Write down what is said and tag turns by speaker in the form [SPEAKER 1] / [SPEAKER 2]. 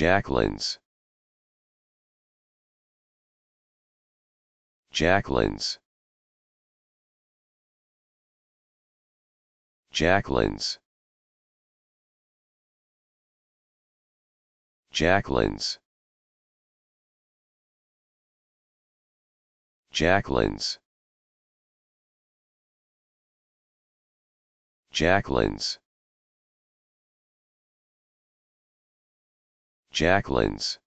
[SPEAKER 1] Jacqueline's. Jacqueline's. Jacqueline's. Jacqueline's. Jacqueline's. Jacqueline's. Jacqueline's